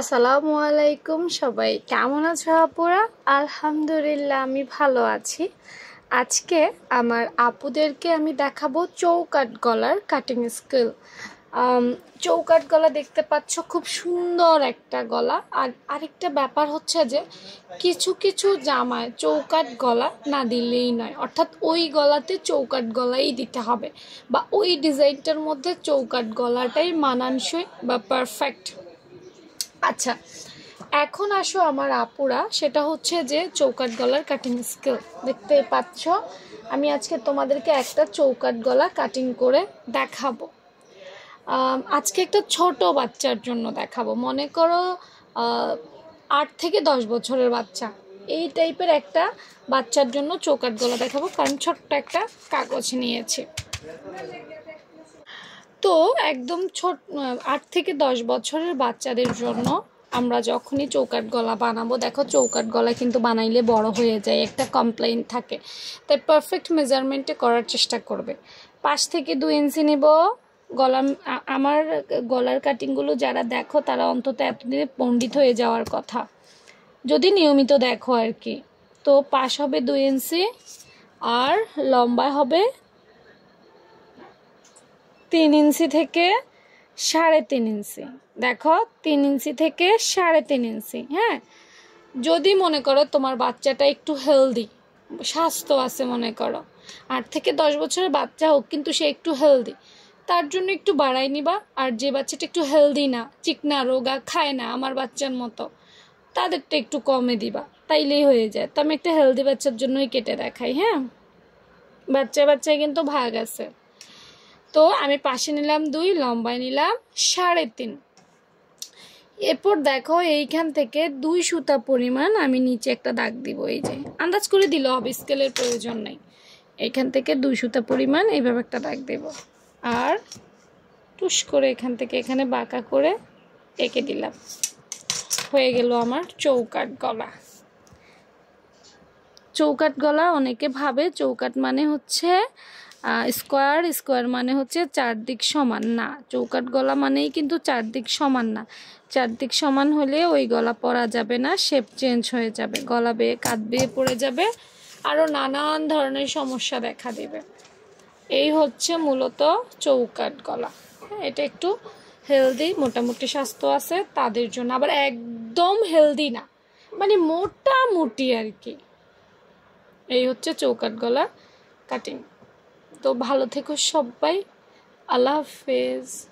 আসসালামু আলাইকুম সবাই কেমন আছো আপুরা আলহামদুলিল্লাহ আমি ভালো আছি আজকে আমার আপুদেরকে আমি দেখাবো চৌকাট গলার কাটিং স্কিল চৌকাট গলা দেখতে পাচ্ছ খুব সুন্দর একটা গলা আর আরেকটা ব্যাপার হচ্ছে যে কিছু কিছু জামায় চৌকাট গলা না দিলেই নয় অর্থাৎ ওই গলাতে চৌকাট গলাই দিতে হবে বা ওই ডিজাইনটার মধ্যে চৌকাট গলাটাই মানানসই বা পারফেক্ট আচ্ছা এখন আসো আমার আপুরা সেটা হচ্ছে যে চৌকাট গলার কাটিং স্কিল দেখতে পাচ্ছ আমি আজকে তোমাদেরকে একটা চৌকাট গলা কাটিং করে দেখাবো আজকে একটা ছোট বাচ্চার জন্য দেখাবো মনে করো আট থেকে দশ বছরের বাচ্চা এই টাইপের একটা বাচ্চার জন্য চৌকাট গলা দেখাবো কারণ ছোট্ট একটা কাগজ নিয়েছে তো একদম ছোট আট থেকে দশ বছরের বাচ্চাদের জন্য আমরা যখনই চৌকাট গলা বানাবো দেখো চৌকাট গলা কিন্তু বানাইলে বড় হয়ে যায় একটা কমপ্লেন থাকে তাই পারফেক্ট মেজারমেন্টে করার চেষ্টা করবে পাঁচ থেকে দু ইঞ্চি নেব গলা আমার গলার কাটিংগুলো যারা দেখো তারা অন্তত এতদিনে পণ্ডিত হয়ে যাওয়ার কথা যদি নিয়মিত দেখো আর কি তো পাশ হবে দু ইঞ্চি আর লম্বা হবে তিন ইঞ্চি থেকে সাড়ে তিন ইঞ্চি দেখো তিন ইঞ্চি থেকে সাড়ে তিন ইঞ্চি হ্যাঁ যদি মনে করো তোমার বাচ্চাটা একটু হেলদি স্বাস্থ্য আছে মনে করো আট থেকে দশ বছরের বাচ্চা হোক কিন্তু সে একটু হেলদি তার জন্য একটু বাড়াই নিবা আর যে বাচ্চাটা একটু হেলদি না চিকনা রোগা খায় না আমার বাচ্চার মতো তাদেরটা একটু কমে দিবা তাইলেই হয়ে যায় তো আমি একটা হেলদি বাচ্চার জন্যই কেটে দেখাই হ্যাঁ বাচ্চা বাচ্চায় কিন্তু ভাগ আছে তো আমি পাশে নিলাম দুই লম্বায় নিলাম সাড়ে তিন এরপর দেখো এইখান থেকে দুই সুতা পরিমাণ আমি নিচে একটা দাগ দিব এই যে আন্দাজ করে দিল হবে স্কেলের প্রয়োজন নেই এখান থেকে দুই সুতা পরিমাণ এইভাবে একটা দাগ দেব আর টুস করে এখান থেকে এখানে বাঁকা করে এঁকে দিলাম হয়ে গেল আমার চৌকাট গলা চৌকাট গলা অনেকে ভাবে চৌকাট মানে হচ্ছে স্কোয়ার স্কোয়ার মানে হচ্ছে চারদিক সমান না চৌকাট গলা মানেই কিন্তু চারদিক সমান না চারদিক সমান হলে ওই গলা পরা যাবে না শেপ চেঞ্জ হয়ে যাবে গলা বেয়ে কাত বেয়ে পড়ে যাবে আরও নানান ধরনের সমস্যা দেখা দেবে এই হচ্ছে মূলত চৌকাট গলা হ্যাঁ, এটা একটু হেলদি মোটামুটি স্বাস্থ্য আছে তাদের জন্য আবার একদম হেলদি না মানে মোটামুটি আর কি এই হচ্ছে চৌকাট গলা কাটিং তো ভালো থেকো সবাই আল্লাহ হাফেজ